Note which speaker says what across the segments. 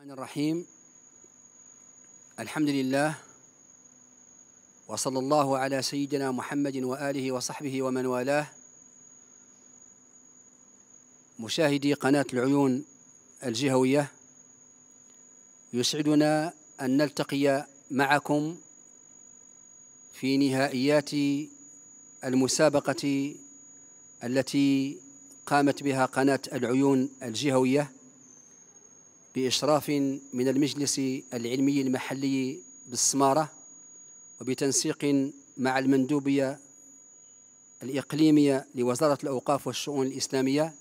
Speaker 1: الرحمن الرحيم الحمد لله وصلى الله على سيدنا محمد وآله وصحبه ومن والاه مشاهدي قناة العيون الجهوية يسعدنا أن نلتقي معكم في نهائيات المسابقة التي قامت بها قناة العيون الجهوية بإشراف من المجلس العلمي المحلي بالسمارة وبتنسيق مع المندوبية الإقليمية لوزارة الأوقاف والشؤون الإسلامية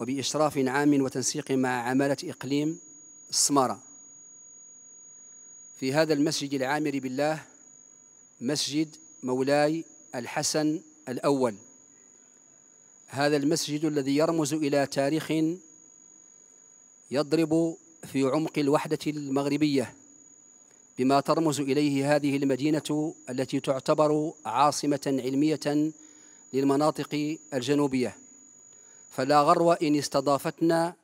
Speaker 1: وبإشراف عام وتنسيق مع عمالة إقليم السمارة في هذا المسجد العامر بالله مسجد مولاي الحسن الأول هذا المسجد الذي يرمز إلى تاريخ يضرب في عمق الوحدة المغربية بما ترمز إليه هذه المدينة التي تعتبر عاصمة علمية للمناطق الجنوبية فلا غرو إن استضافتنا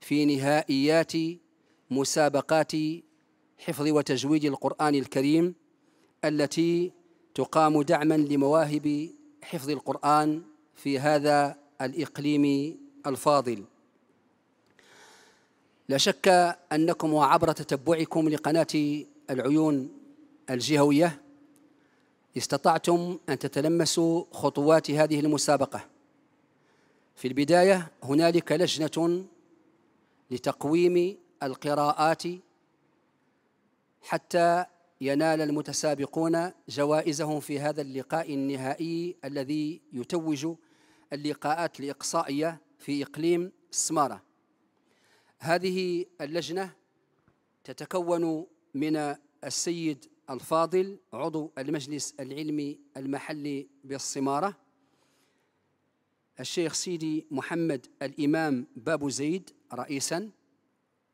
Speaker 1: في نهائيات مسابقات حفظ وتجويد القرآن الكريم التي تقام دعما لمواهب حفظ القرآن في هذا الإقليم الفاضل لا شك أنكم وعبر تتبعكم لقناة العيون الجهوية استطعتم أن تتلمسوا خطوات هذه المسابقة في البداية هنالك لجنة لتقويم القراءات حتى ينال المتسابقون جوائزهم في هذا اللقاء النهائي الذي يتوج اللقاءات الإقصائية في إقليم سماره هذه اللجنة تتكون من السيد الفاضل عضو المجلس العلمي المحلي بالصمارة الشيخ سيدي محمد الإمام بابو زيد رئيسا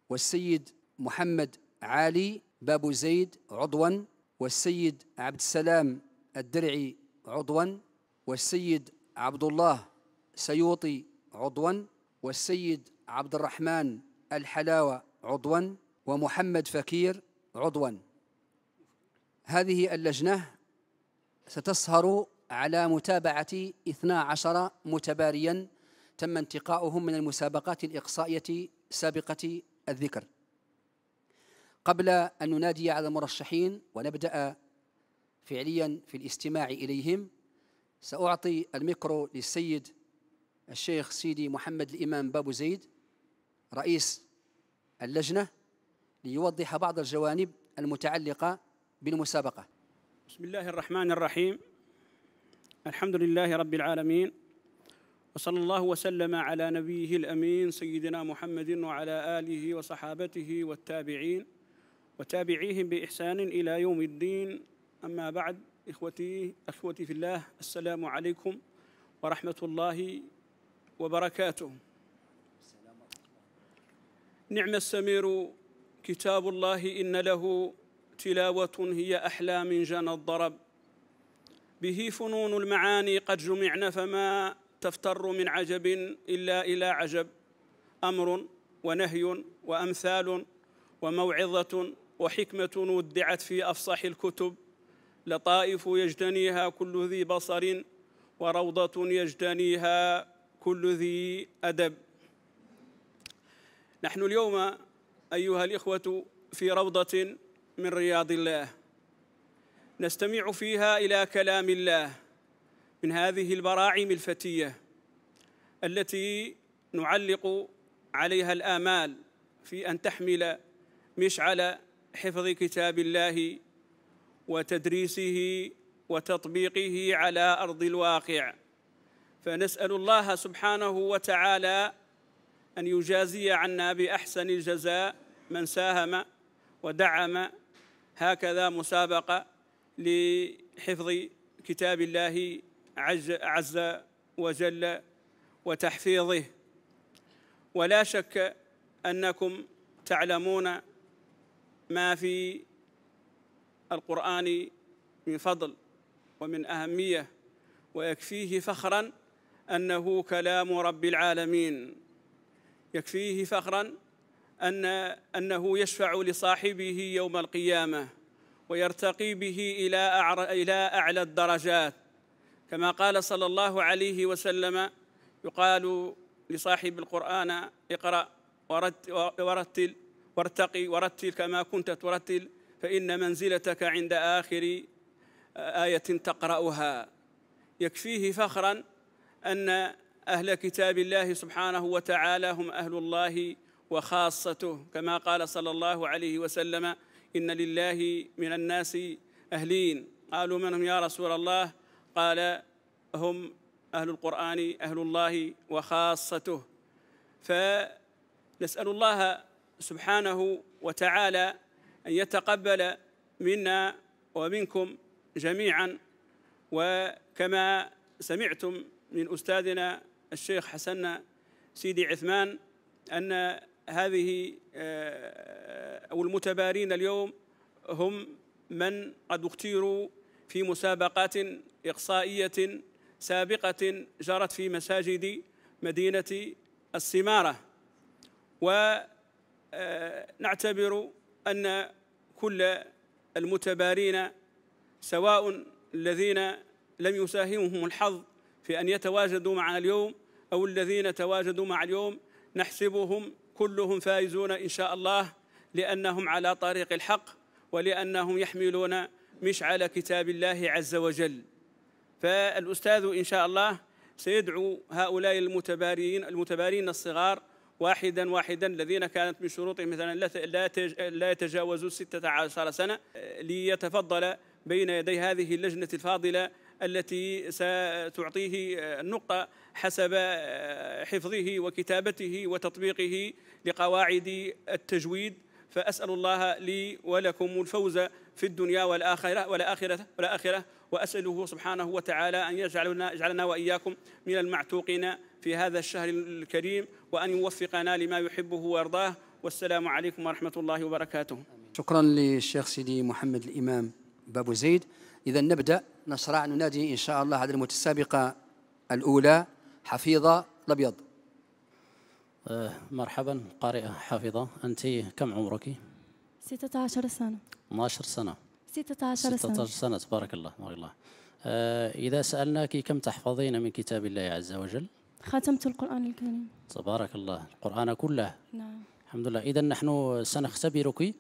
Speaker 1: والسيد محمد علي بابو زيد عضوا والسيد عبد السلام الدرعي عضوا والسيد عبد الله سيوطي عضوا والسيد عبد الرحمن الحلاوة عضوا ومحمد فكير عضوا هذه اللجنة ستسهر على متابعة 12 متباريا تم انتقاؤهم من المسابقات الإقصائية سابقة الذكر قبل أن ننادي على المرشحين ونبدأ فعليا في الاستماع إليهم سأعطي الميكرو للسيد الشيخ سيدي محمد الإمام بابو زيد رئيس اللجنة ليوضح بعض الجوانب المتعلقة بالمسابقة
Speaker 2: بسم الله الرحمن الرحيم الحمد لله رب العالمين وصلى الله وسلم على نبيه الأمين سيدنا محمد وعلى آله وصحابته والتابعين وتابعيهم بإحسان إلى يوم الدين أما بعد إخوتي أخوتي في الله السلام عليكم ورحمة الله وبركاته نعم السمير كتاب الله إن له تلاوة هي أحلى من جنى الضرب به فنون المعاني قد جمعن فما تفتر من عجب إلا إلى عجب أمر ونهي وأمثال وموعظة وحكمة ودعت في أفصح الكتب لطائف يجتنيها كل ذي بصر وروضة يجتنيها كل ذي أدب نحن اليوم أيها الإخوة في روضة من رياض الله نستمع فيها إلى كلام الله من هذه البراعم الفتية التي نعلق عليها الآمال في أن تحمل مشعل حفظ كتاب الله وتدريسه وتطبيقه على أرض الواقع فنسأل الله سبحانه وتعالى أن يجازي عنا بأحسن الجزاء من ساهم ودعم هكذا مسابقة لحفظ كتاب الله عز وجل وتحفيظه ولا شك أنكم تعلمون ما في القرآن من فضل ومن أهمية ويكفيه فخرا أنه كلام رب العالمين يكفيه فخرا أن أنه يشفع لصاحبه يوم القيامة ويرتقي به إلى إلى أعلى الدرجات كما قال صلى الله عليه وسلم يقال لصاحب القرآن اقرأ ورتل وارتقي ورتل كما كنت ترتل فإن منزلتك عند آخر آية تقرأها يكفيه فخرا أن أهل كتاب الله سبحانه وتعالى هم أهل الله وخاصته كما قال صلى الله عليه وسلم إن لله من الناس أهلين قالوا من هم يا رسول الله قال هم أهل القرآن أهل الله وخاصته فنسأل الله سبحانه وتعالى أن يتقبل منا ومنكم جميعا وكما سمعتم من أستاذنا الشيخ حسن سيدي عثمان أن هذه آه، أو المتبارين اليوم هم من قد اختيروا في مسابقات إقصائية سابقة جرت في مساجد مدينة السمارة ونعتبر آه، أن كل المتبارين سواء الذين لم يساهمهم الحظ في أن يتواجدوا معنا اليوم أو الذين تواجدوا مع اليوم نحسبهم كلهم فائزون إن شاء الله لأنهم على طريق الحق ولأنهم يحملون مشعل كتاب الله عز وجل فالأستاذ إن شاء الله سيدعو هؤلاء المتبارين المتبارين الصغار واحدا واحدا الذين كانت من شروطهم مثلا لا لا يتجاوزوا 16 سنة ليتفضل بين يدي هذه اللجنة الفاضلة التي ستعطيه النقطة حسب آه، حفظه وكتابته وتطبيقه لقواعد التجويد فأسأل الله لي ولكم الفوز في الدنيا والآخرة والآخرة والآخرة وأسأله سبحانه وتعالى أن يجعلنا يجعلنا وإياكم من المعتوقين في هذا الشهر الكريم وأن يوفقنا لما يحبه ويرضاه والسلام عليكم ورحمة الله وبركاته
Speaker 1: شكرا للشيخ سيدي محمد الإمام بابو زيد إذا نبدأ نشرع ننادي إن شاء الله على المتسابقة الأولى حفيظة الأبيض أه، مرحبا
Speaker 3: قارئة حفيظة أنت كم عمرك؟
Speaker 4: 16 سنة
Speaker 3: 12 سنة
Speaker 4: 16 سنة 16
Speaker 3: سنة تبارك الله ما الله أه، إذا سألناك كم تحفظين من كتاب الله عز وجل؟
Speaker 4: ختمت القرآن الكريم
Speaker 3: تبارك الله القرآن كله نعم الحمد لله إذا نحن سنختبرك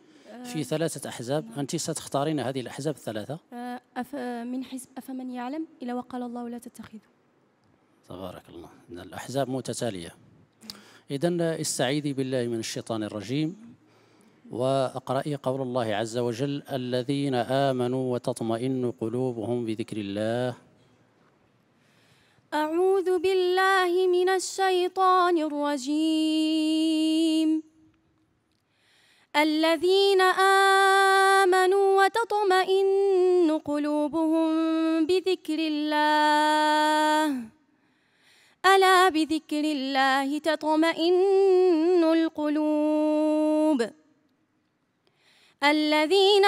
Speaker 4: في ثلاثة
Speaker 3: أحزاب أنت ستختارين هذه الأحزاب الثلاثة
Speaker 4: آه، أف من حزب أفمن يعلم إلى وقال الله لا تتخذوا
Speaker 3: تبارك الله الأحزاب متتالية إذا استعيذي بالله من الشيطان الرجيم وأقرأي قول الله عز وجل الذين آمنوا وتطمئن قلوبهم بذكر الله
Speaker 4: أعوذ بالله من الشيطان الرجيم الذين آمنوا وتطمئن قلوبهم بذكر الله ألا بذكر الله تطمئن القلوب الذين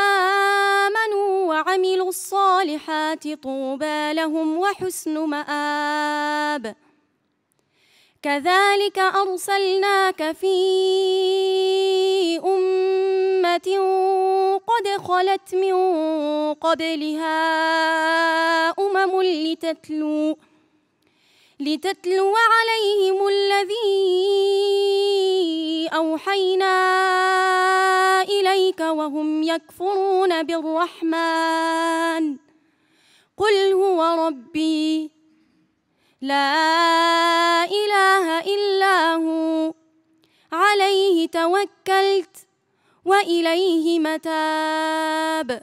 Speaker 4: آمنوا وعملوا الصالحات طوبى لهم وحسن مآب كذلك أرسلناك في أمة قد خلت من قبلها أمم لتتلو لتتلو عليهم الذي أوحينا إليك وهم يكفرون بالرحمن قل هو ربي لا إله إلا هو عليه توكلت وإليه متاب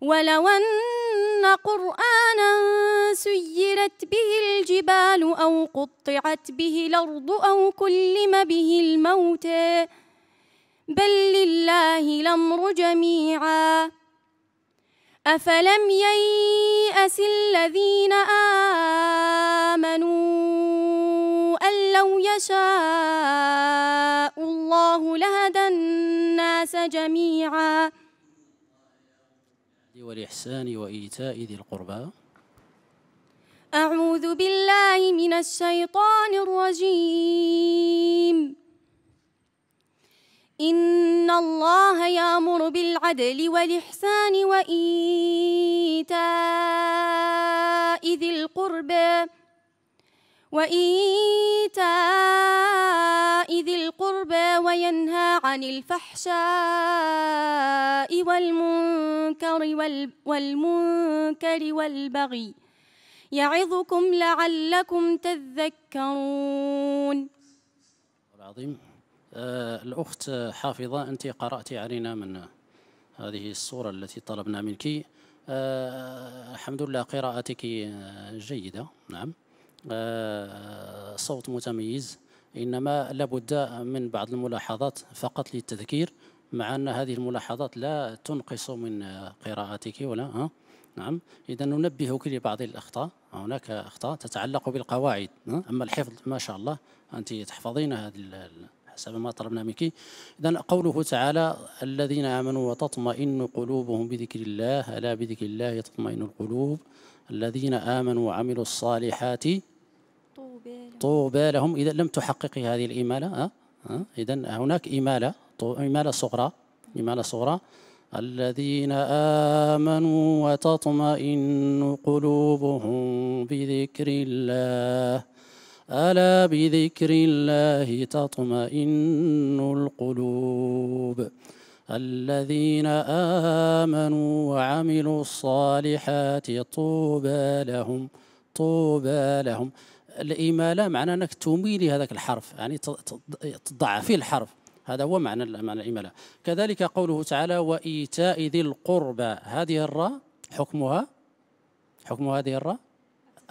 Speaker 4: ولو أن قرآنا سيرت به الجبال أو قطعت به الأرض أو كلم به الموت بل لله الأمر جميعاً أفلم ييأس الذين آمنوا أن لو يشاء الله لهدى الناس جميعا
Speaker 3: والإحسان وإيتاء ذي القربى
Speaker 4: أعوذ بالله من الشيطان الرجيم إن الله يأمر بالعدل والإحسان وإيتاء ذي القربى وإيتاء ذي القربى وينهى عن الفحشاء والمنكر والمنكر والبغي يعظكم لعلكم تذكرون
Speaker 3: العظيم آه، الأخت حافظة أنت قرأت علينا من هذه الصورة التي طلبنا منك آه، الحمد لله قراءتك آه، جيدة نعم صوت متميز إنما لابد من بعض الملاحظات فقط للتذكير مع أن هذه الملاحظات لا تنقص من قراءتك ولا ها نعم إذا ننبهك لبعض الأخطاء هناك أخطاء تتعلق بالقواعد أما الحفظ ما شاء الله أنت تحفظين هذه حسب ما طلبنا منك إذا قوله تعالى الذين آمنوا وتطمئن قلوبهم بذكر الله ألا بذكر الله تطمئن القلوب الذين آمنوا وعملوا الصالحات طوبى لهم إذا لم تحقق هذه الإمالة أه؟ أه؟ إذا هناك إمالة إمالة صغرى إمالة صغرى الذين آمنوا وتطمئن قلوبهم بذكر الله ألا بذكر الله تطمئن القلوب الذين آمنوا وعملوا الصالحات طوبى لهم طوبى لهم الإمالة معنى أنك تميلي هذاك الحرف يعني تضعفي الحرف هذا هو معنى معنى الإمالة كذلك قوله تعالى وإيتاء ذي القربى هذه الراء حكمها حكم هذه الراء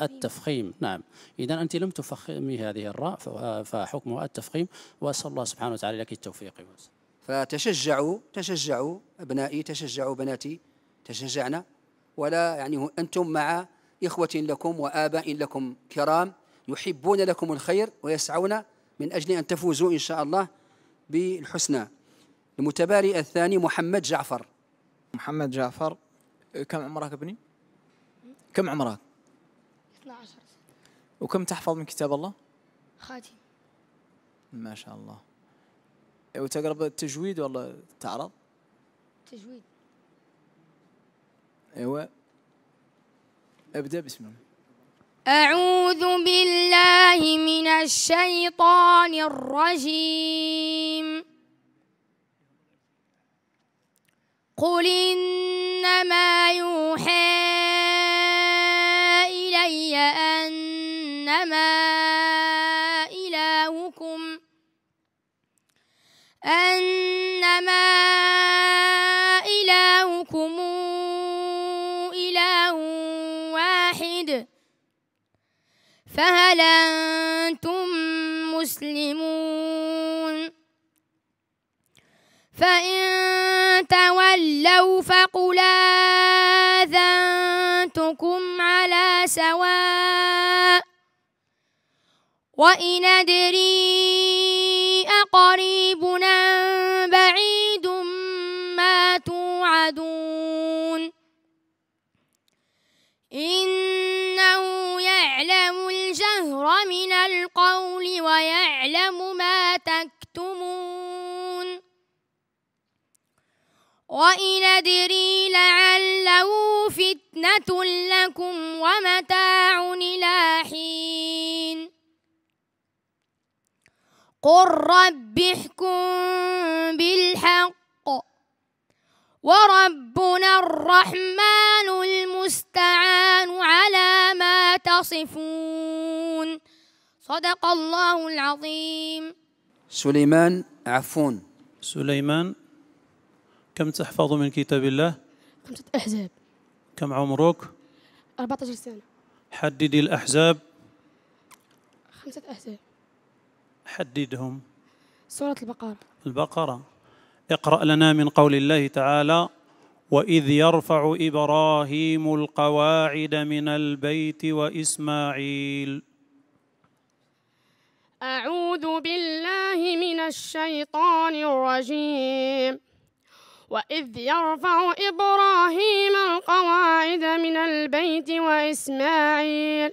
Speaker 3: التفخيم نعم إذا أنت لم تفخمي هذه الراء فحكمها التفخيم وأسأل الله سبحانه وتعالى لك التوفيق
Speaker 1: فتشجعوا تشجعوا أبنائي تشجعوا بناتي تشجعنا ولا يعني أنتم مع إخوة لكم وآباء لكم كرام يحبون لكم الخير ويسعون من أجل أن تفوزوا إن شاء الله بالحسنى المتبارئ الثاني محمد جعفر
Speaker 5: محمد جعفر كم عمرك ابني؟ كم عمرك؟ 12 وكم تحفظ من كتاب الله؟ خاتم ما شاء الله وتقرب التجويد ولا تعرض؟ تجويد ايوه ابدا بسم الله
Speaker 6: أعوذ بالله من الشيطان الرجيم قل إنما يوحي أنما إلهكم إله واحد فهل أنتم مسلمون فإن تولوا فقل آذنتكم على سواء وإن أدري قريب بعيد ما توعدون إنه يعلم الجهر من القول ويعلم ما تكتمون وإن أدري لعله فتنة لكم ومتاع إلى حين قل رب احكم بالحق وربنا الرحمن المستعان على ما تصفون صدق الله العظيم
Speaker 7: سليمان عفون سليمان كم تحفظ من كتاب الله؟
Speaker 8: خمسة أحزاب
Speaker 7: كم عمرك؟
Speaker 8: 14 سنة
Speaker 7: حددي الأحزاب خمسة أحزاب حددهم
Speaker 8: سورة البقرة
Speaker 7: البقرة اقرأ لنا من قول الله تعالى وإذ يرفع إبراهيم القواعد من البيت وإسماعيل
Speaker 8: أعوذ بالله من الشيطان الرجيم وإذ يرفع إبراهيم القواعد من البيت وإسماعيل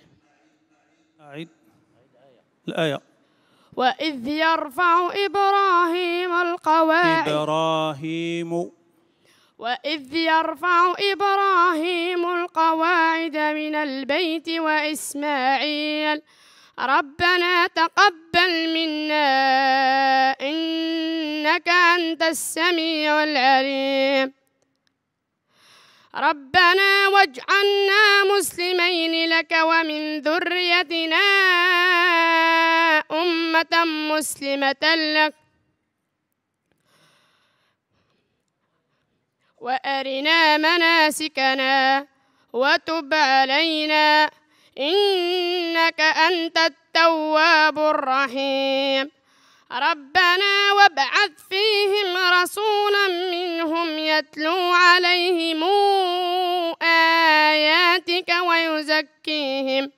Speaker 7: أعيد الآية
Speaker 8: وإذ يرفع إبراهيم القواعد
Speaker 7: إبراهيم
Speaker 8: وإذ يرفع إبراهيم القواعد من البيت وإسماعيل ربنا تقبل منا إنك أنت السميع العليم ربنا واجعلنا مسلمين لك ومن ذريتنا أمة مسلمة لك وأرنا مناسكنا وتب علينا إنك أنت التواب الرحيم ربنا وابعث فيهم رسولا منهم يتلو عليهم آياتك ويزكيهم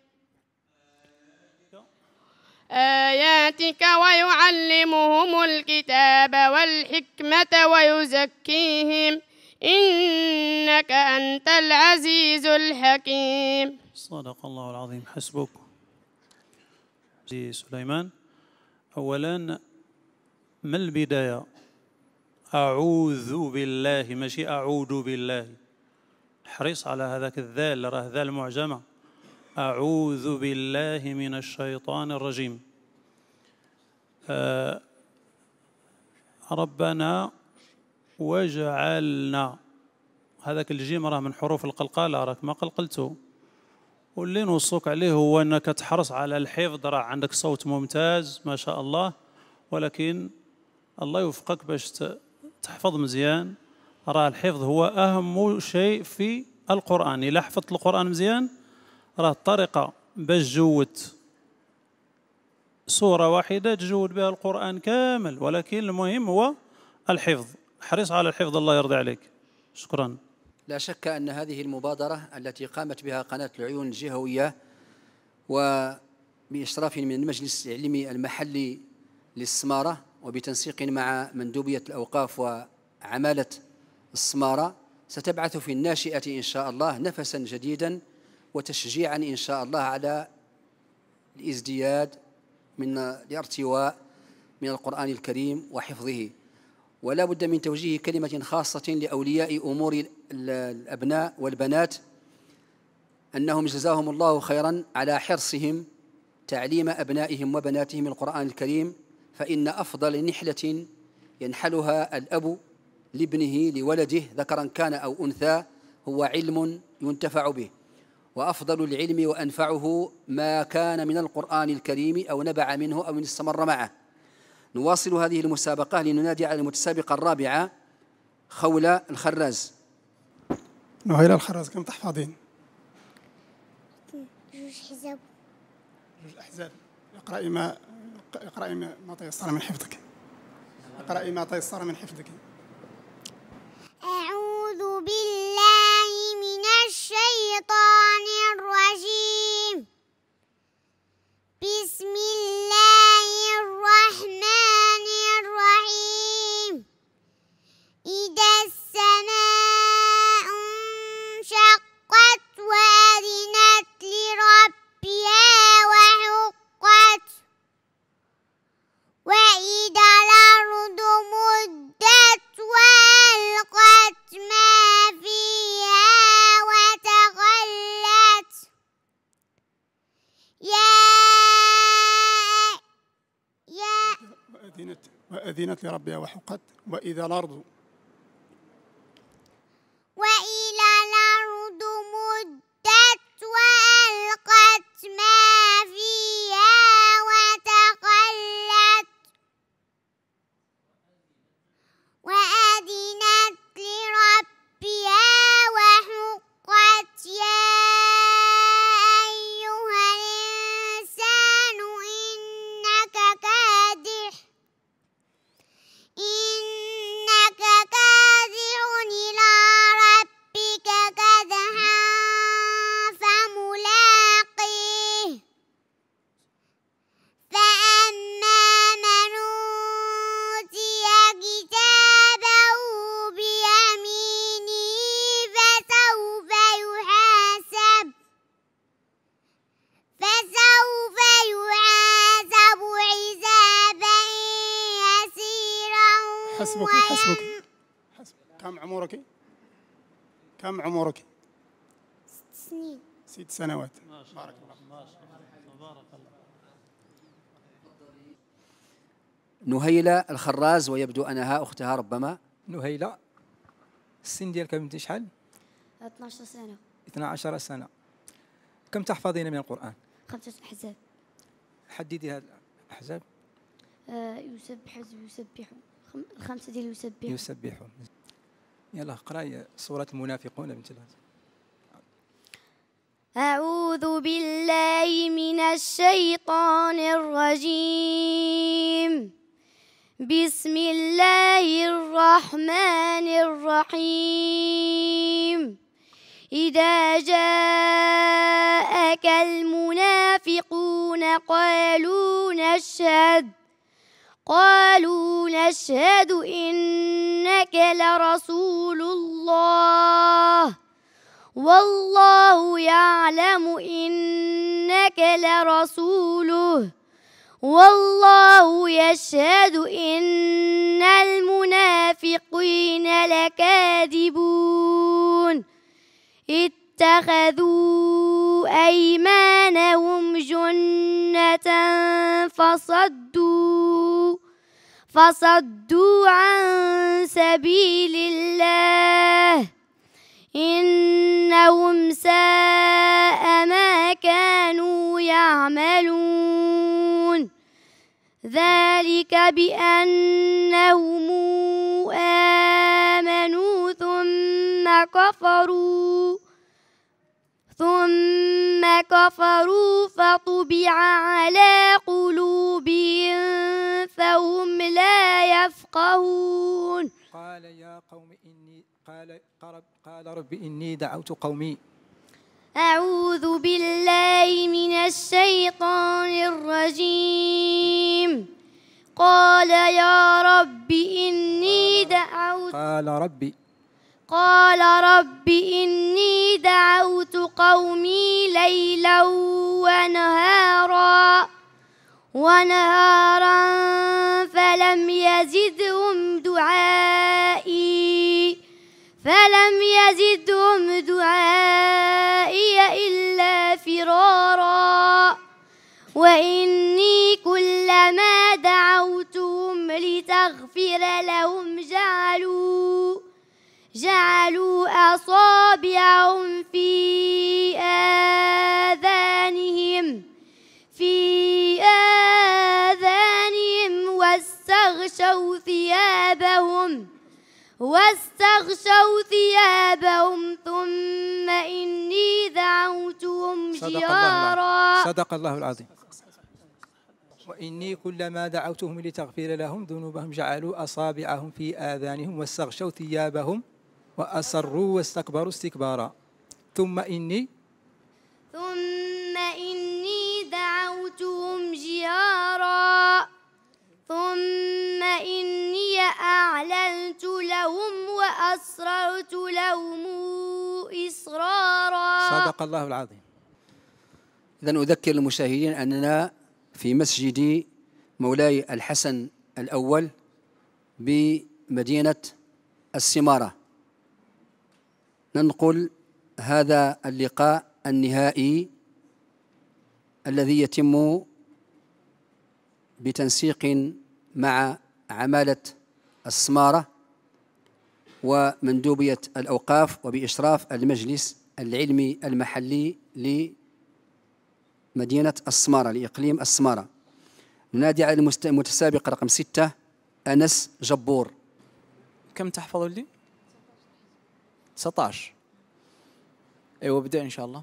Speaker 8: آياتك ويعلمهم الكتاب والحكمة ويزكيهم إنك أنت العزيز الحكيم
Speaker 7: صدق الله العظيم حسبك سليمان أولا ما البداية أعوذ بالله ماشي أعوذ بالله حرص على هذاك الذال راه ذال معجمة أعوذ بالله من الشيطان الرجيم آه ربنا وجعلنا هذاك الجيم راه من حروف القلقالة راك ما قلقلتو واللي نوصوك عليه هو انك تحرص على الحفظ راه عندك صوت ممتاز ما شاء الله ولكن الله يوفقك باش تحفظ مزيان راه الحفظ هو اهم شيء في القران الا حفظت القران مزيان راه الطريقه باش جود سوره واحده تجود بها القران كامل ولكن المهم هو الحفظ حرص على الحفظ الله يرضي عليك شكرا
Speaker 1: لا شك أن هذه المبادرة التي قامت بها قناة العيون الجهوية وبإشراف من المجلس العلمي المحلي للسمارة وبتنسيق مع مندوبية الأوقاف وعمالة السمارة ستبعث في الناشئة إن شاء الله نفسا جديدا وتشجيعا إن شاء الله على الازدياد من الارتواء من القرآن الكريم وحفظه ولا بد من توجيه كلمة خاصة لأولياء أمور الأبناء والبنات أنهم جزاهم الله خيرا على حرصهم تعليم أبنائهم وبناتهم القرآن الكريم فإن أفضل نحلة ينحلها الأب لابنه لولده ذكرا كان أو أنثى هو علم ينتفع به وأفضل العلم وأنفعه ما كان من القرآن الكريم أو نبع منه أو استمر معه نواصل هذه المسابقة لننادي على المتسابقة الرابعة خولة الخراز
Speaker 9: نهيلة الخراز كم تحفظين؟
Speaker 10: جوج حزاب جوج أحزاب
Speaker 9: اقرأي ما اقرأي ما تيسر من حفظك اقرأي ما تيسر من حفظك
Speaker 10: أعوذ بالله من الشيطان الرجيم بسم الله الرحمن إذا السماء انشقت وأذنت لربها وحقت وإذا الأرض مدت وألقت ما فيها وتخلت يا
Speaker 9: يا وأذنت وأذنت لربها وحقت وإذا الأرض
Speaker 1: سنوات
Speaker 7: بارك الله
Speaker 1: نهيلة الخراز ويبدو أنها أختها ربما
Speaker 5: نهيلة السن ديالك بنتي شحال
Speaker 11: 12 سنة
Speaker 5: 12 سنة كم تحفظين من القرآن
Speaker 11: خمسة أحزاب
Speaker 5: حددي هذا الأحزاب
Speaker 11: آه، يسبح يسبح الخمسة ديال يسبح
Speaker 5: يسبحون يلا اقراي سورة المنافقون بنتي بنتي
Speaker 11: أعوذ بالله من الشيطان الرجيم بسم الله الرحمن الرحيم إذا جاءك المنافقون قالوا نشهد قالوا نشهد إنك لرسول الله والله يعلم إنك لرسوله والله يشهد إن المنافقين لكاذبون اتخذوا أيمانهم جنة فصدوا فصدوا عن سبيل الله إنهم ساء ما كانوا يعملون ذلك بأنهم آمنوا ثم كفروا ثم كفروا فطبع على قلوبهم فهم لا يفقهون
Speaker 5: قال يا قوم إني قال قال رب إني دعوت قومي
Speaker 11: أعوذ بالله من الشيطان الرجيم قال يا رب إني دعوت قال ربي قال رب إني دعوت قومي ليلا ونهارا ونهارا فلم يزدهم دعائي فلم يزدهم دعائي إلا فرارا وإني كلما دعوتهم لتغفر لهم جعلوا جعلوا أصابعهم في آذانهم في آذانهم واستغشوا ثيابهم واستغشوا ثيابهم ثم إني دعوتهم جهارا
Speaker 5: صدق الله العظيم وإني كلما دعوتهم لتغفر لهم ذنوبهم جعلوا أصابعهم في آذانهم واستغشوا ثيابهم وأصروا واستكبروا استكبارا ثم إني
Speaker 11: ثم إني دعوتهم جهارا ثم إني أعلنت لهم وأسررت لهم إسرارا
Speaker 1: صدق الله العظيم إذا أذكر المشاهدين أننا في مسجد مولاي الحسن الأول بمدينة السمارة ننقل هذا اللقاء النهائي الذي يتم بتنسيق مع عمالة السمارة ومندوبية الأوقاف وبإشراف المجلس العلمي المحلي لمدينة السمارة لإقليم السمارة ننادي على المتسابق رقم ستة أنس جبور كم تحفظ لي؟ 19 ايوه ابدا ان شاء الله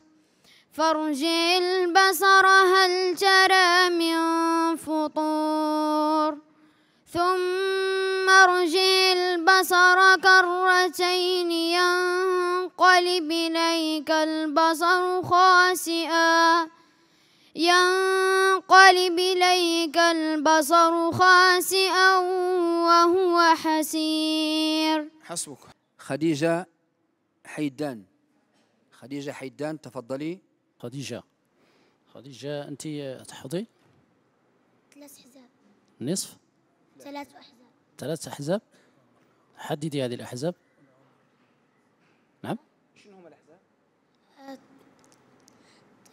Speaker 12: فارجع البصر هل ترى من فطور ثم ارجع البصر كرتين ينقلب إليك البصر خاسئا ينقلب إليك البصر خاسئا وهو حسير
Speaker 1: حسبك خديجة حيدان خديجة حيدان تفضلي خديجة
Speaker 3: خديجة أنت تحفظي ثلاث أحزاب نصف
Speaker 13: ثلاث أحزاب
Speaker 3: ثلاث أحزاب حددي هذه الأحزاب نعم
Speaker 13: شنو هما الأحزاب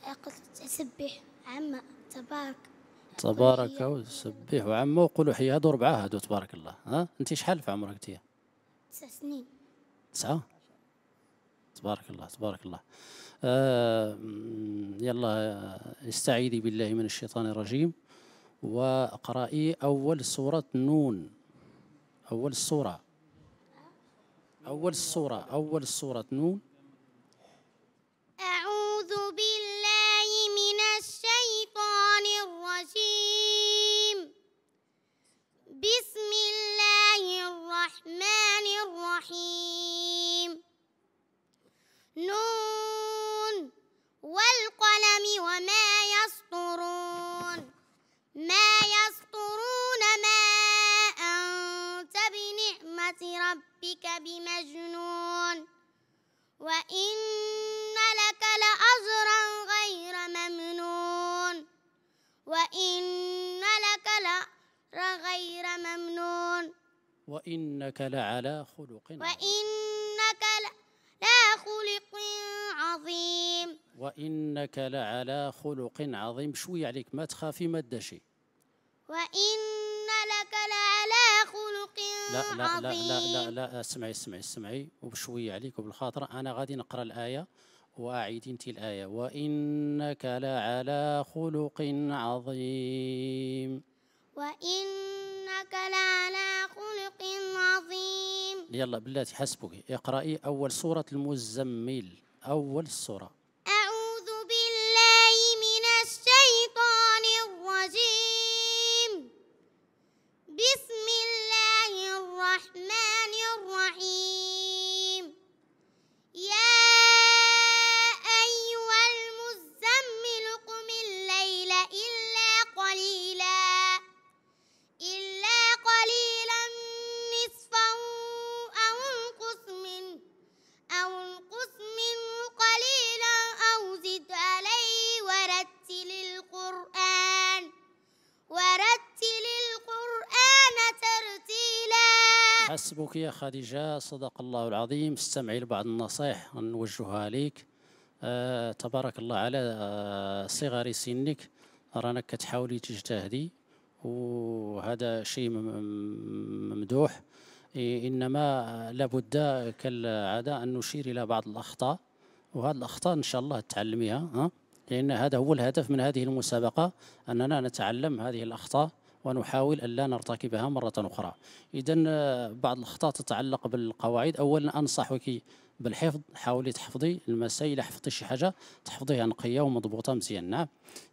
Speaker 13: آه، سبح عما تبارك
Speaker 3: تبارك وسبح وعما وقولوا حي هادو ربعة هادو تبارك الله ها أنت شحال في عمرك أنت تسع سنين تسعة تبارك الله تبارك الله آه، يلا آه، استعيذي بالله من الشيطان الرجيم واقرأي أول سورة نون أول سورة أول سورة أول سورة نون وإنك لعلى خلق
Speaker 13: وإنك لا خلق عظيم
Speaker 3: وإنك لعلى خلق عظيم شوي عليك ما تخافي ما تدشي
Speaker 13: وإن لك لعلى خلق لا لا لا لا
Speaker 3: لا, لا اسمعي اسمعي اسمعي وبشوية عليك وبالخاطر أنا غادي نقرأ الآية وأعيد أنت الآية وإنك لعلى خلق عظيم
Speaker 13: وإنك لعلى
Speaker 3: يلا بالله حسبك اقرأي أول سورة المزمل أول سورة حسبك يا خديجة صدق الله العظيم استمعي لبعض النصائح نوجهها لك آه تبارك الله على آه صغر سنك رانك كتحاولي تجتهدي وهذا شيء ممدوح انما آه، لابد كالعاده ان نشير الى بعض الاخطاء وهذه الاخطاء ان شاء الله تعلميها ها لان هذا هو الهدف من هذه المسابقه اننا نتعلم هذه الاخطاء ونحاول ألا نرتكبها مرة أخرى إذا آه، بعض الأخطاء تتعلق بالقواعد أولا أنصحك بالحفظ حاولي تحفظي المسائل حفظتي شي حاجه تحفظيها نقيه ومضبوطه مزيان نعم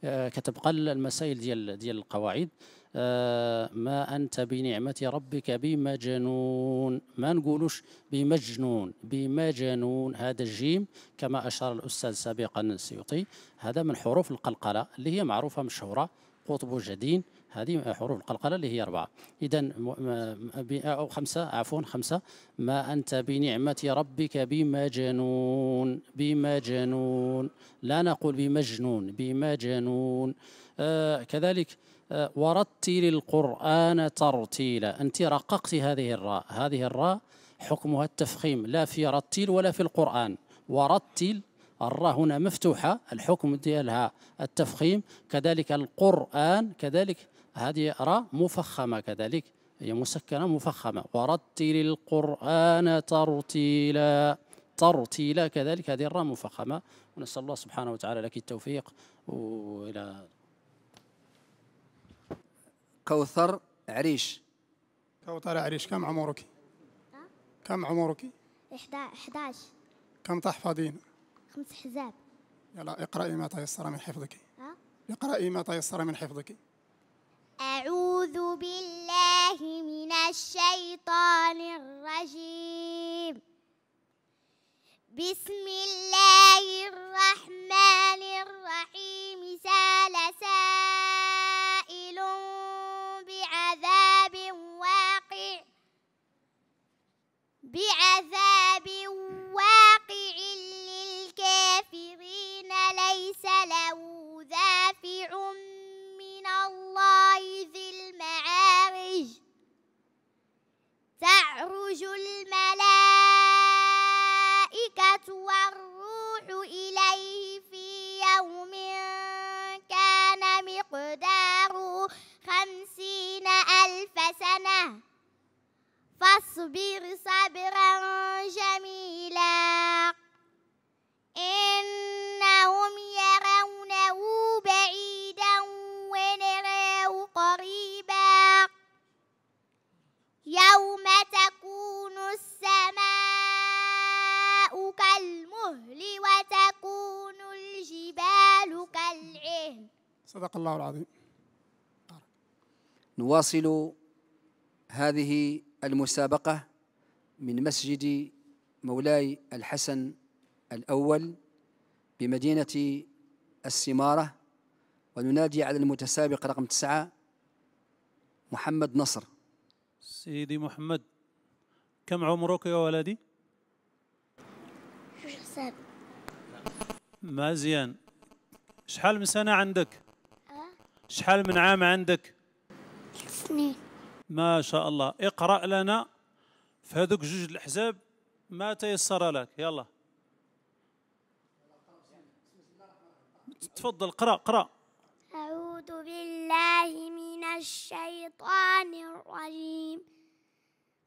Speaker 3: آه كتبقى المسائل ديال ديال القواعد آه ما انت بنعمه ربك بمجنون ما نقولوش بمجنون بمجنون هذا الجيم كما اشار الاستاذ سابقا السيوطي هذا من حروف القلقله اللي هي معروفه مشهوره قطب جدين هذه حروف القلقلة اللي هي أربعة إذا أو خمسة عفوا خمسة ما أنت بنعمة ربك بمجنون بمجنون لا نقول بمجنون بمجنون آه كذلك آه ورتل القرآن ترتيلا أنت رققت هذه الراء هذه الراء حكمها التفخيم لا في رتيل ولا في القرآن ورتل الراء هنا مفتوحة الحكم ديالها التفخيم كذلك القرآن كذلك هذه راء مفخمة كذلك هي مسكنة مفخمة ورتل القرآن ترتيلا ترتيلا كذلك هذه الراء مفخمة ونسأل الله سبحانه وتعالى لك التوفيق وإلى
Speaker 9: كوثر عريش كوثر عريش كم عمرك؟ كم عمرك؟
Speaker 13: 11
Speaker 9: كم تحفظين؟ خمس حزاب يلا اقرأي ما تيسر من حفظك ها؟ اقرأي ما تيسر من حفظك
Speaker 13: أعوذ بالله من الشيطان الرجيم بسم الله الرحمن الرحيم سال سائل بعذاب واقع بعذاب واقع ليس له دافع من الله ذي المعارج تعرج الملائكة والروح إليه في يوم كان مقداره خمسين ألف سنة فاصبر صبرا جميلا
Speaker 9: صدق الله العظيم
Speaker 1: نواصل هذه المسابقة من مسجد مولاي الحسن الأول بمدينة السمارة وننادي على المتسابق رقم تسعة
Speaker 7: محمد نصر سيدي محمد كم عمرك يا ولدي؟ شو حساب؟ مزيان شحال من سنة عندك؟ شحال من عام عندك سنين ما شاء الله اقرأ لنا في هذوك جوج الأحزاب ما تيسر لك يلا تفضل اقرا اقرا
Speaker 13: أعوذ بالله من الشيطان الرجيم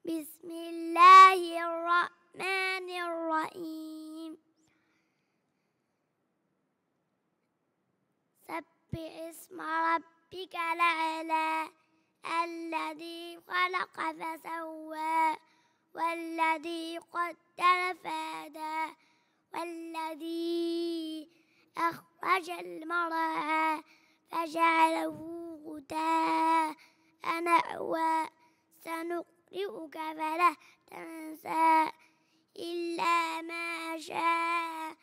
Speaker 13: بسم الله الرحمن الرحيم اسم ربك الأعلى الذي خلق فسوى والذي قدر فهدى والذي أخرج المرعى فجعله أنا أوى سنقرئك فلا تنسى إلا ما شاء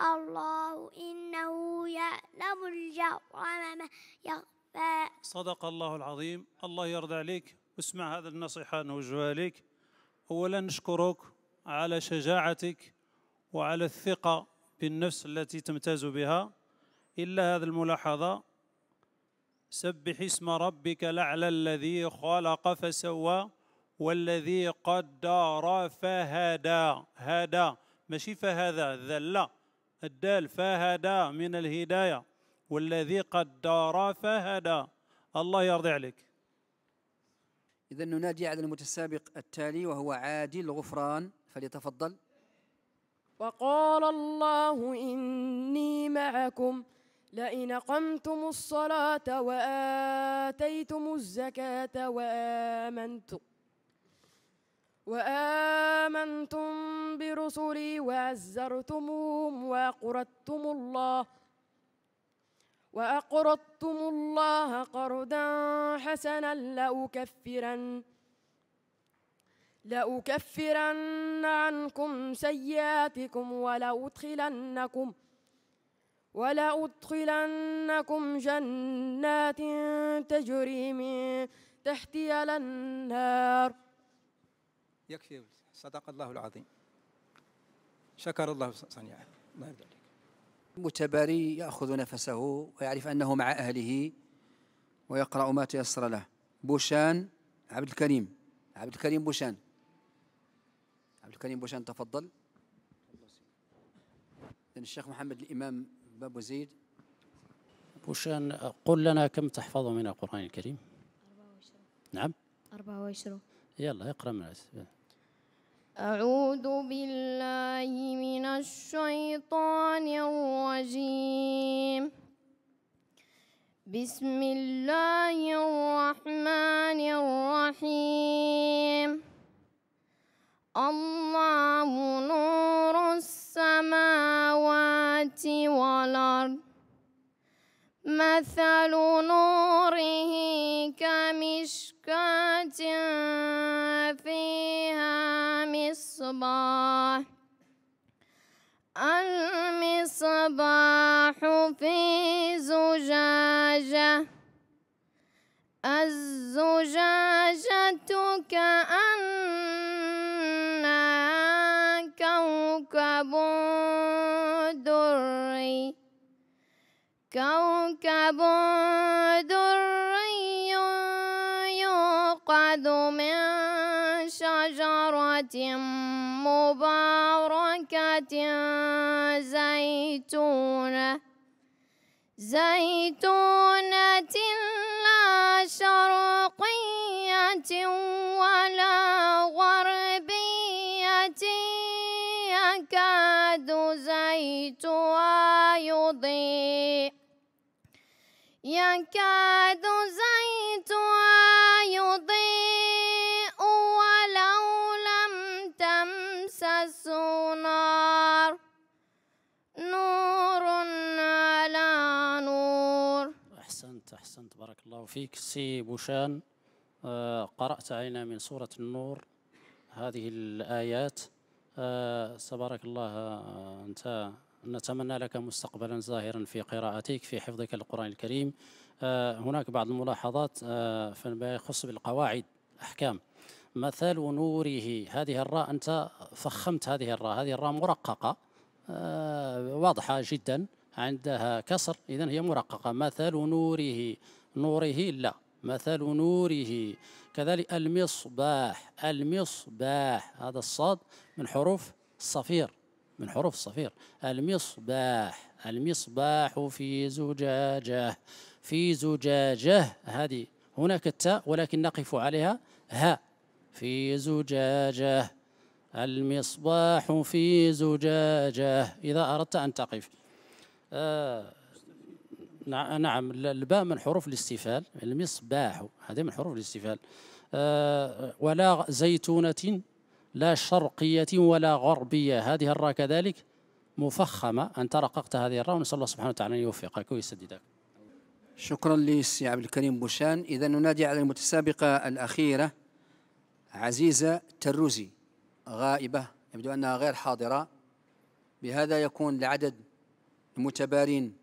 Speaker 13: الله إنه يعلم الجهر وما يخفى
Speaker 7: صدق الله العظيم الله يرضى عليك اسمع هذا النصيحة نوجهها لك أولا نشكرك على شجاعتك وعلى الثقة بالنفس التي تمتاز بها إلا هذه الملاحظة سبح اسم ربك لعلى الذي خلق فسوى والذي قدر فهدى هدى ماشي فهذا ذل الدال فهدى من الهداية والذي قدر فهدى الله يرضي عليك
Speaker 1: إذا ننادي على المتسابق التالي وهو عادي الغفران فليتفضل
Speaker 8: وقال الله إني معكم لئن قمتم الصلاة وآتيتم الزكاة وآمنتم وآمنتم برسلي وعزرتموهم وأقرضتم الله وأقرضتم الله قرضا حسنا لأكفرن لأكفرن عنكم سيئاتكم ولأدخلنكم ولأدخلنكم جنات تجري من تحتها الأنهار ۖ
Speaker 5: يكفي صدق الله العظيم شكر الله صنيعه الله يرضى عليك
Speaker 1: المتباري يأخذ نفسه ويعرف أنه مع أهله ويقرأ ما تيسر له بوشان عبد الكريم عبد الكريم بوشان عبد الكريم بوشان تفضل الشيخ محمد الإمام بابو زيد
Speaker 3: بوشان قل لنا كم تحفظ من القرآن الكريم 24 نعم
Speaker 1: 24
Speaker 3: يلا اقرأ من الأسفل.
Speaker 14: أعوذ بالله من الشيطان الرجيم بسم الله الرحمن الرحيم الله نور السماوات والأرض مثل نوره كمشكاة فيه الصباح المصباح في زجاجة الزجاجة كأنها كوكب دري كوكب دري يوقد من مباركة زيتونة زيتونة لا شرقية ولا غربية يكاد زيتها يضيء يكاد زيتها
Speaker 3: أحسنت بارك الله فيك سي بوشان آه، قرأت علينا من سورة النور هذه الآيات آه، تبارك الله آه، أنت نتمنى لك مستقبلا زاهرا في قراءتك في حفظك القرآن الكريم هناك بعض الملاحظات فيما يخص بالقواعد أحكام مثل نوره هذه الراء أنت فخمت هذه الراء هذه الراء مرققة واضحة جدا عندها كسر إذا هي مرققة مثل نوره نوره لا مثل نوره كذلك المصباح المصباح هذا الصاد من حروف الصفير من حروف الصفير المصباح المصباح في زجاجة في زجاجة هذه هناك التاء ولكن نقف عليها ها في زجاجة المصباح في زجاجة إذا أردت أن تقف آه نعم الباء من حروف الاستفال المصباح هذه من حروف الاستفال آه ولا زيتونة لا شرقية ولا غربية هذه الراء كذلك مفخمة أنت رققت هذه الراء
Speaker 1: ونسأل الله سبحانه وتعالى أن يوفقك ويسددك شكرا لسي عبد الكريم بوشان إذا ننادي على المتسابقة الأخيرة عزيزة تروزي غائبة يبدو أنها غير حاضرة بهذا يكون العدد المتبارين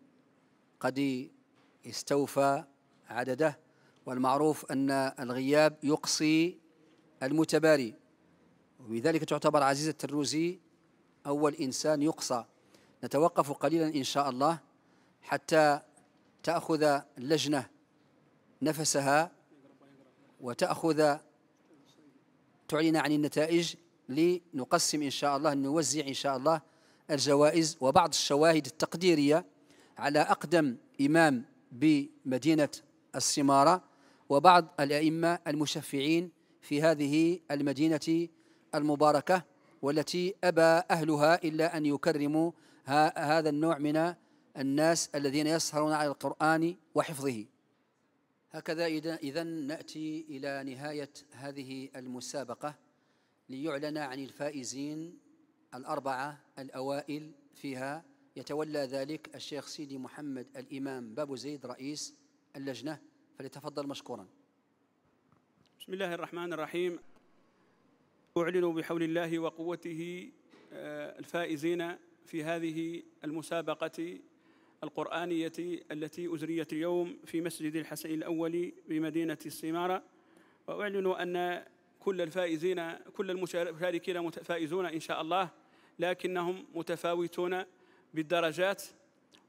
Speaker 1: قد استوفى عدده والمعروف أن الغياب يقصي المتباري وبذلك تعتبر عزيزة الروزي أول إنسان يقصى نتوقف قليلا إن شاء الله حتى تأخذ اللجنة نفسها وتأخذ تعلن عن النتائج لنقسم إن شاء الله نوزع إن شاء الله الجوائز وبعض الشواهد التقديرية على أقدم إمام بمدينة السمارة وبعض الأئمة المشفعين في هذه المدينة المباركة والتي أبى أهلها إلا أن يكرموا هذا النوع من الناس الذين يسهرون على القرآن وحفظه هكذا إذا نأتي إلى نهاية هذه المسابقة ليعلن عن الفائزين الأربعة الأوائل فيها يتولى ذلك الشيخ سيدي محمد الإمام بابو زيد رئيس اللجنة فليتفضل مشكورا
Speaker 2: بسم الله الرحمن الرحيم أعلن بحول الله وقوته آه، الفائزين في هذه المسابقة القرآنية التي أجريت اليوم في مسجد الحسن الأول بمدينة السمارة وأعلن أن كل الفائزين كل المشاركين فائزون إن شاء الله لكنهم متفاوتون بالدرجات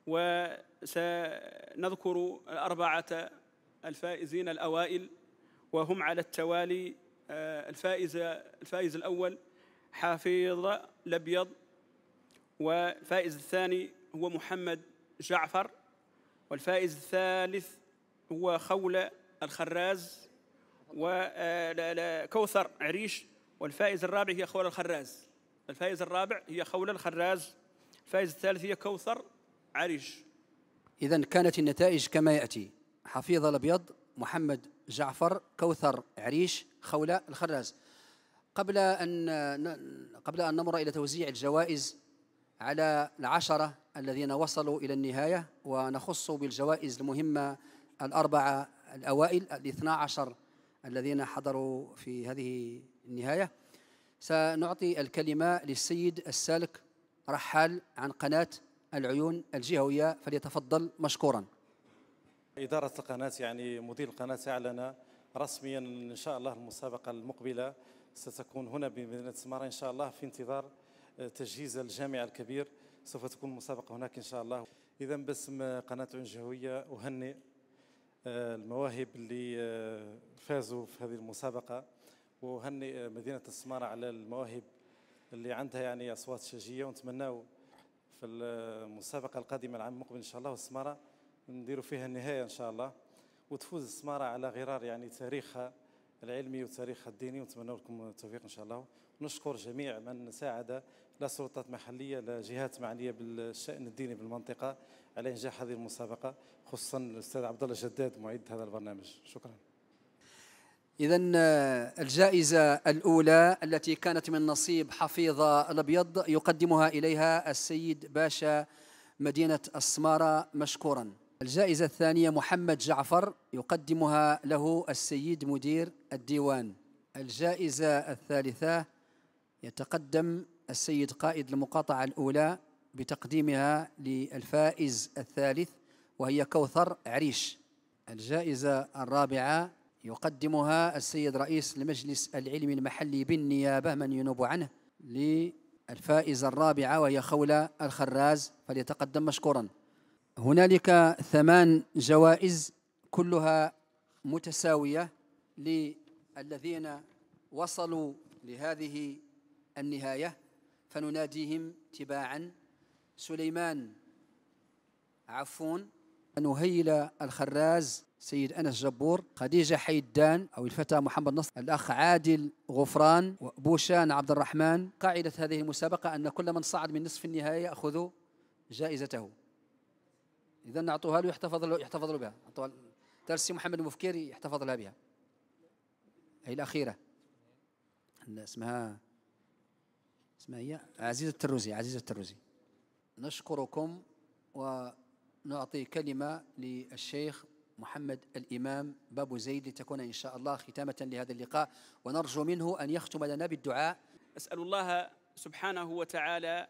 Speaker 2: وسنذكر الأربعة الفائزين الأوائل وهم على التوالي آه، الفائز الفائز الأول حفيظ الأبيض والفائز الثاني هو محمد جعفر والفائز الثالث هو خولة الخراز وكوثر آه، عريش والفائز الرابع هي خولة الخراز الفائز الرابع هي خولة الخراز الفائز الثالث هي كوثر عريش
Speaker 1: إذا كانت النتائج كما يأتي حفيظ الأبيض محمد جعفر كوثر عريش خولة الخراز قبل أن قبل أن نمر إلى توزيع الجوائز على العشرة الذين وصلوا إلى النهاية ونخص بالجوائز المهمة الأربعة الأوائل الاثنا عشر الذين حضروا في هذه النهاية سنعطي الكلمة للسيد السالك رحال عن قناة العيون الجهوية فليتفضل مشكورا
Speaker 7: إدارة القناة يعني مدير القناة أعلن رسميا إن شاء الله المسابقة المقبلة ستكون هنا بمدينة سمارة إن شاء الله في انتظار تجهيز الجامع الكبير سوف تكون المسابقة هناك إن شاء الله إذا باسم قناة عيون جهوية أهنئ المواهب اللي فازوا في هذه المسابقة وهني مدينه السماره على المواهب اللي عندها يعني اصوات شجيه ونتمناو في المسابقه القادمه العام المقبل ان شاء الله والسماره نديروا فيها النهايه ان شاء الله وتفوز السماره على غرار يعني تاريخها العلمي وتاريخها الديني ونتمنى لكم التوفيق ان شاء الله نشكر جميع من ساعد لا سلطات محليه لا جهات معنيه بالشان الديني بالمنطقه على انجاح هذه المسابقه خصوصا الاستاذ عبد الله جداد معيد هذا البرنامج شكرا
Speaker 1: إذا آه، الجائزة الأولى التي كانت من نصيب حفيظة الأبيض يقدمها إليها السيد باشا مدينة السمارة مشكورا الجائزة الثانية محمد جعفر يقدمها له السيد مدير الديوان الجائزة الثالثة يتقدم السيد قائد المقاطعة الأولى بتقديمها للفائز الثالث وهي كوثر عريش الجائزة الرابعة يقدمها السيد رئيس المجلس العلمي المحلي بالنيابة من ينوب عنه للفائزة الرابعة وهي خولة الخراز فليتقدم مشكورا هنالك ثمان جوائز كلها متساوية للذين وصلوا لهذه النهاية فنناديهم تباعا سليمان عفون نهيل الخراز سيد أنس جبور خديجة حيدان أو الفتى محمد نصر الأخ عادل غفران بوشان عبد الرحمن قاعدة هذه المسابقة أن كل من صعد من نصف النهائي يأخذ جائزته إذا نعطوها له يحتفظ له يحتفظ له بها ترسي محمد المفكري يحتفظ لها بها هي الأخيرة اسمها اسمها هي عزيزة التروزي عزيزة التروزي نشكركم ونعطي كلمة للشيخ محمد الإمام باب زيد لتكون إن شاء الله ختامة لهذا اللقاء ونرجو منه أن يختم لنا بالدعاء
Speaker 2: أسأل الله سبحانه وتعالى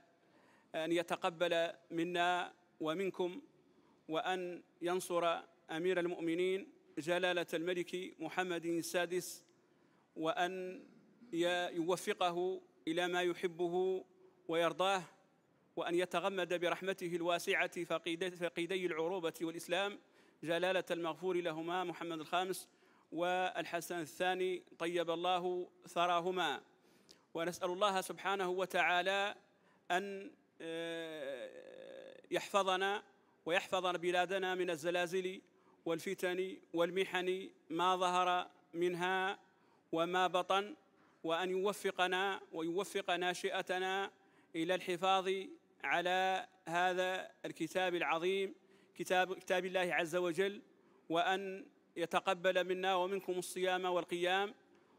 Speaker 2: أن يتقبل منا ومنكم وأن ينصر أمير المؤمنين جلالة الملك محمد السادس وأن يوفقه إلى ما يحبه ويرضاه وأن يتغمد برحمته الواسعة فقيدي العروبة والإسلام جلالة المغفور لهما محمد الخامس والحسن الثاني طيب الله ثراهما ونسأل الله سبحانه وتعالى أن آه، يحفظنا ويحفظ بلادنا من الزلازل والفتن والمحن ما ظهر منها وما بطن وأن يوفقنا ويوفق ناشئتنا إلى الحفاظ على هذا الكتاب العظيم كتاب, كتاب الله عز وجل وأن يتقبل منا ومنكم الصيام والقيام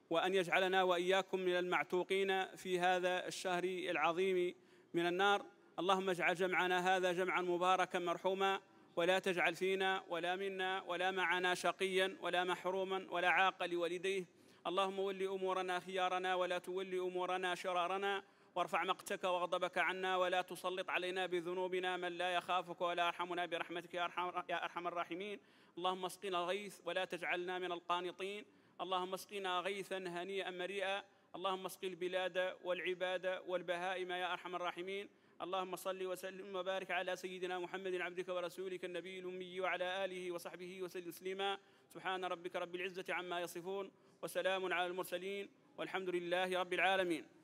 Speaker 2: وأن يجعلنا وإياكم من المعتوقين في هذا الشهر العظيم من النار اللهم اجعل جمعنا هذا جمعا مباركا مرحوما ولا تجعل فينا ولا منا ولا معنا شقيا ولا محروما ولا عاق لوالديه اللهم ول أمورنا خيارنا ولا تول أمورنا شرارنا وارفع مقتك وغضبك عنا ولا تسلط علينا بذنوبنا من لا يخافك ولا يرحمنا برحمتك يا أرحم, يا أرحم الراحمين اللهم اسقنا غيث ولا تجعلنا من القانطين اللهم اسقنا غيثا هنيئا مريئا اللهم اسق البلاد والعباد والبهائم يا أرحم الراحمين اللهم صل وسلم وبارك على سيدنا محمد عبدك ورسولك النبي الأمي وعلى آله وصحبه وسلم تسليما سبحان ربك رب العزة عما يصفون وسلام على المرسلين والحمد لله رب العالمين